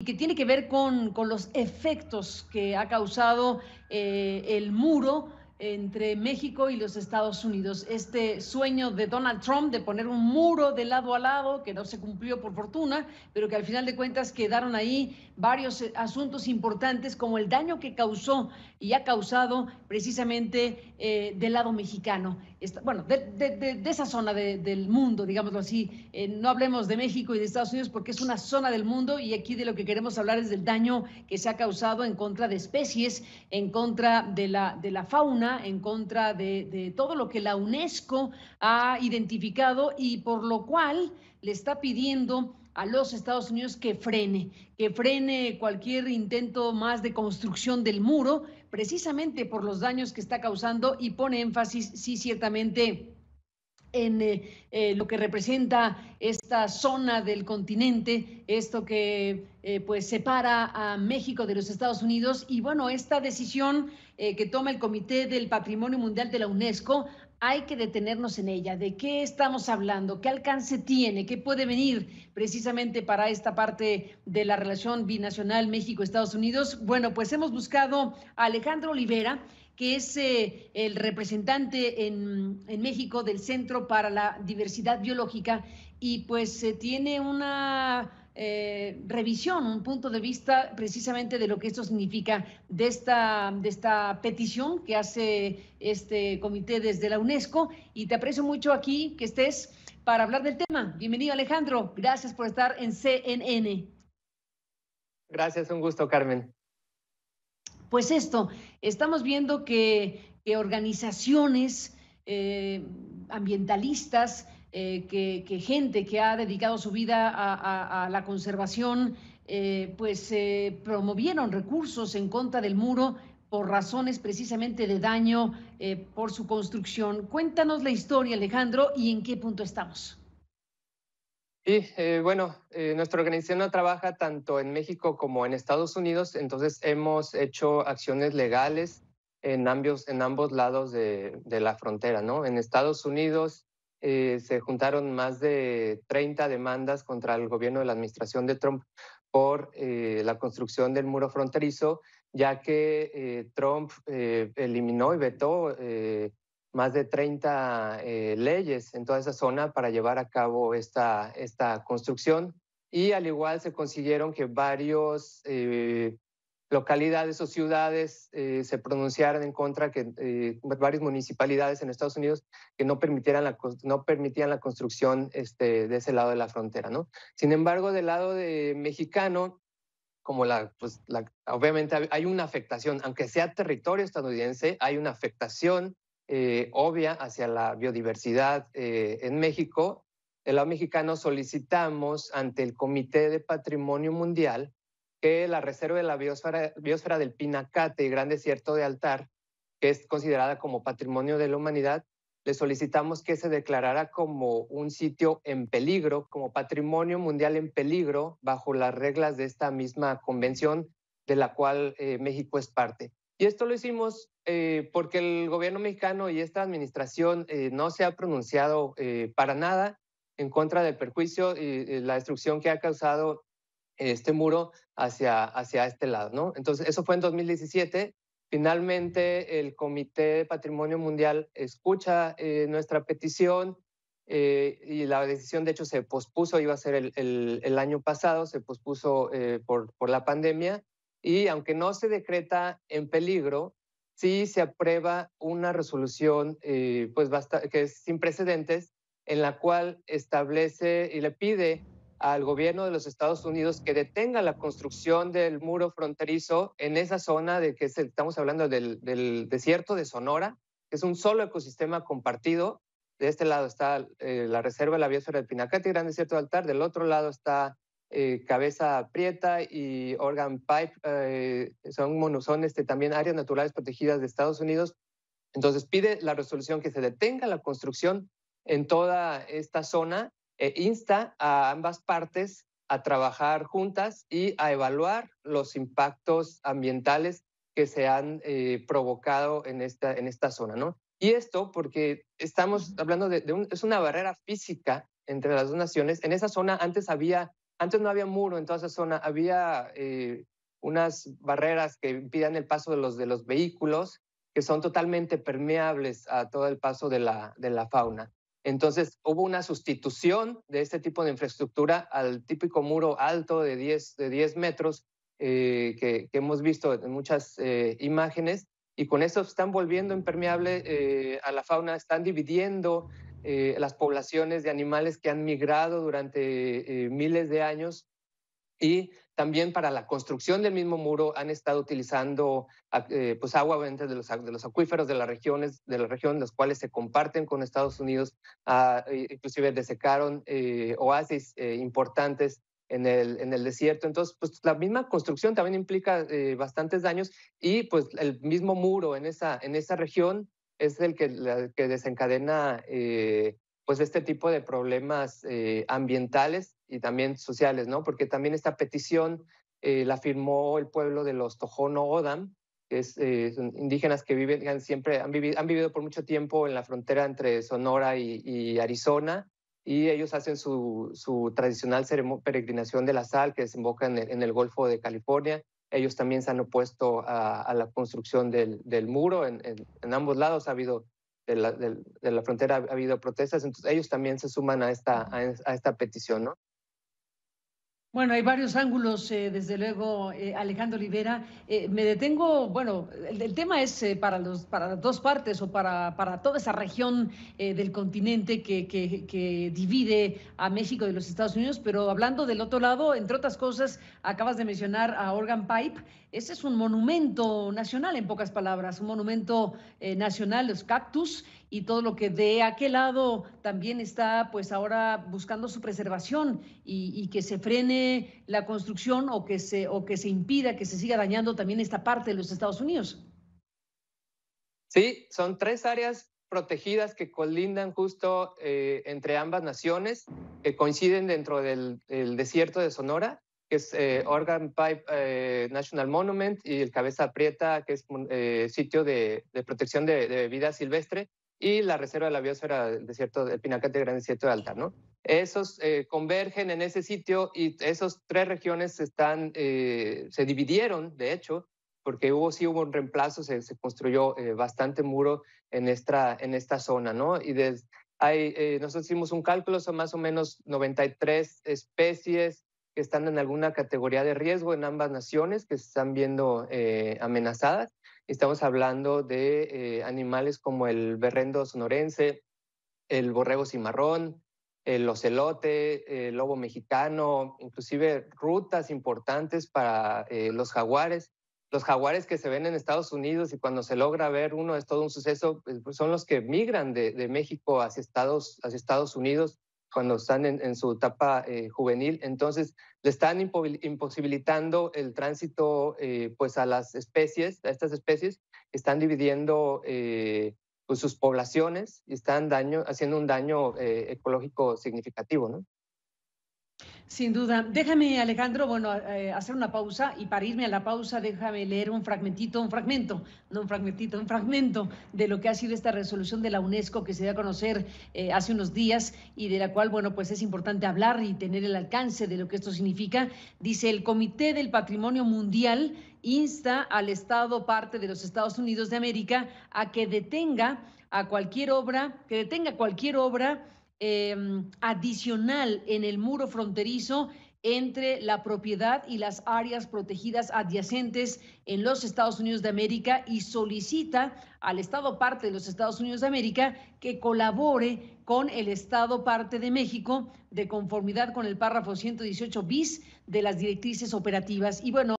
y que tiene que ver con, los efectos que ha causado eh, el muro entre México y los Estados Unidos. Este sueño de Donald Trump de poner un muro de lado a lado, que no se cumplió por fortuna, pero que al final de cuentas quedaron ahí varios eh, asuntos importantes, como el daño que causó y ha causado precisamente eh, del lado mexicano bueno, de, esa zona del mundo, digámoslo así. Eh, no hablemos de México y de Estados Unidos porque es una zona del mundo y aquí de lo que queremos hablar es del daño que se ha causado en contra de especies, en contra de la, de la fauna, en contra de todo lo que la UNESCO ha identificado y por lo cual le está pidiendo a los Estados Unidos que frene, que frene cualquier intento más de construcción del muro precisamente por los daños que está causando y pone énfasis, sí, ciertamente en eh, eh, lo que representa esta zona del continente, esto que eh, pues separa a México de los Estados Unidos y bueno, esta decisión que toma el Comité del Patrimonio Mundial de la UNESCO hay que detenernos en ella, de qué estamos hablando, qué alcance tiene, qué puede venir precisamente para esta parte de la relación binacional México-Estados Unidos. Bueno, pues hemos buscado a Alejandro Olivera, que es eh, el representante en, México del Centro para la Diversidad Biológica y pues eh, tiene una eh, revisión, un punto de vista precisamente de lo que esto significa, de esta, de esta petición que hace este comité desde la UNESCO. Y te aprecio mucho aquí que estés para hablar del tema. Bienvenido Alejandro, gracias por estar en CNN. Gracias, un gusto Carmen. Pues esto, estamos viendo que, organizaciones eh, ambientalistas, eh, que, gente que ha dedicado su vida a, la conservación, eh, pues eh, promovieron recursos en contra del muro por razones precisamente de daño por su construcción. Cuéntanos la historia, Alejandro, y en qué punto estamos. Y bueno, nuestra organización trabaja tanto en México como en Estados Unidos, entonces hemos hecho acciones legales en ambos, en ambos lados de, de la frontera, ¿no? En Estados Unidos eh, se juntaron más de 30 demandas contra el gobierno de la administración de Trump por eh, la construcción del muro fronterizo, ya que eh, Trump eliminó y vetó más de 30 leyes en toda esa zona para llevar a cabo esta, esta construcción. Y al igual se consiguieron que varios localidades o ciudades eh, se pronunciaron en contra que eh, varias municipalidades en Estados Unidos que no permitieran la no permitían la construcción este, de ese lado de la frontera no sin embargo del lado de mexicano como la, pues, la, obviamente hay una afectación aunque sea territorio estadounidense hay una afectación eh, obvia hacia la biodiversidad en México del lado mexicano solicitamos ante el Comité de Patrimonio Mundial que la reserva de la biosfera, del Pinacate y Gran Desierto de Altar, que es considerada como patrimonio de la humanidad, le solicitamos que se declarara como un sitio en peligro, como patrimonio mundial en peligro, bajo las reglas de esta misma convención de la cual eh, México es parte. Y esto lo hicimos eh, porque el gobierno mexicano y esta administración eh, no se ha pronunciado para nada en contra del perjuicio y la destrucción que ha causado este muro hacia, hacia este lado, ¿no? Entonces, eso fue en 2017. Finalmente, el Comité de Patrimonio Mundial escucha eh, nuestra petición eh, y la decisión, de hecho, se pospuso, iba a ser el, el, año pasado, se pospuso eh, por, por la pandemia. Y aunque no se decreta en peligro, sí se aprueba una resolución pues basta, que es sin precedentes en la cual establece y le pide al gobierno de los Estados Unidos que detenga la construcción del muro fronterizo en esa zona de que estamos hablando del, desierto de Sonora, que es un solo ecosistema compartido. De este lado está eh, la reserva de la biosfera del Pinacate, Gran Desierto de Altar, del otro lado está eh, Cabeza Prieta y Organ Pipe, eh, son, bueno, este, también áreas naturales protegidas de Estados Unidos. Entonces pide la resolución que se detenga la construcción en toda esta zona eh, insta a ambas partes a trabajar juntas y a evaluar los impactos ambientales que se han eh, provocado en esta, en esta zona. Y esto porque estamos hablando de, es una barrera física entre las dos naciones. En esa zona antes había, antes no había muro en toda esa zona, había eh, unas barreras que impidan el paso de los, de los vehículos que son totalmente permeables a todo el paso de la fauna. Entonces hubo una sustitución de este tipo de infraestructura al típico muro alto de 10, de 10 metros eh, que, hemos visto en muchas eh, imágenes y con eso están volviendo impermeable eh, a la fauna, están dividiendo las poblaciones de animales que han migrado durante miles de años y también para la construcción del mismo muro han estado utilizando ah, eh, pues agua de los, de los acuíferos de las regiones, de las región las cuales se comparten con Estados Unidos. Ah, e inclusive desecaron eh, oasis eh, importantes en el, en el desierto. Entonces, pues la misma construcción también implica bastantes daños y pues el mismo muro en esa, en esa región es el que, que desencadena pues este tipo de problemas ambientales y también sociales, ¿no? Porque también esta petición eh, la firmó el pueblo de los Tohono O'odham, que eh, son indígenas que viven, han, siempre, han vivido, han vivido por mucho tiempo en la frontera entre Sonora y, Arizona, y ellos hacen su, su tradicional peregrinación de la sal que desemboca en el, Golfo de California. Ellos también se han opuesto a, la construcción del, muro. En, ambos lados ha habido, de la, la, frontera ha habido protestas, entonces ellos también se suman a esta, a, esta petición, ¿no? Bueno, hay varios ángulos, eh, desde luego, eh, Alejandro Rivera. Eh, me detengo, bueno, el, tema es para, los, para dos partes o para, para toda esa región del continente que, que, divide a México de los Estados Unidos, pero hablando del otro lado, entre otras cosas, acabas de mencionar a Organ Pipe, ese es un monumento nacional, en pocas palabras, un monumento eh, nacional, los cactus y todo lo que de aquel lado también está, pues ahora buscando su preservación y, que se frene la construcción o que, se, o que se impida que se siga dañando también esta parte de los Estados Unidos. Sí, son tres áreas protegidas que colindan justo eh, entre ambas naciones, que coinciden dentro del desierto de Sonora que es eh, Organ Pipe eh, National Monument, y el Cabeza Prieta, que es mm, eh, sitio de, protección de, vida silvestre, y la Reserva de la Biosfera del Desierto del Pinacate Gran Desierto de Alta. ¿no? Esos convergen en ese sitio y esas tres regiones están, se dividieron, de hecho, porque hubo sí hubo un reemplazo, se, construyó bastante muro en esta, en esta zona, ¿no? Y hay, nosotros hicimos un cálculo, son más o menos 93 especies que están en alguna categoría de riesgo en ambas naciones que se están viendo eh, amenazadas. Estamos hablando de eh, animales como el berrendo sonorense, el borrego cimarrón, el ocelote, el lobo mexicano, inclusive rutas importantes para eh, los jaguares. Los jaguares que se ven en Estados Unidos y cuando se logra ver uno es todo un suceso, pues, son los que migran de, México hacia Estados, hacia Estados Unidos cuando están en, su etapa eh, juvenil. Entonces, le están imposibilitando el tránsito eh, pues a las especies, a estas especies, están dividiendo eh, pues, sus poblaciones y están daño, haciendo un daño ecológico significativo. ¿no? Sin duda. Déjame, Alejandro, bueno, eh, hacer una pausa y para irme a la pausa, déjame leer un fragmentito, un fragmento, no un fragmentito, un fragmento de lo que ha sido esta resolución de la UNESCO que se dio a conocer eh, hace unos días y de la cual, bueno, pues es importante hablar y tener el alcance de lo que esto significa. Dice, el Comité del Patrimonio Mundial insta al Estado parte de los Estados Unidos de América a que detenga a cualquier obra, que detenga cualquier obra Em, adicional en el muro fronterizo entre la propiedad y las áreas protegidas adyacentes en los Estados Unidos de América y solicita al Estado parte de los Estados Unidos de América que colabore con el Estado parte de México de conformidad con el párrafo 118 bis de las directrices operativas. Y bueno,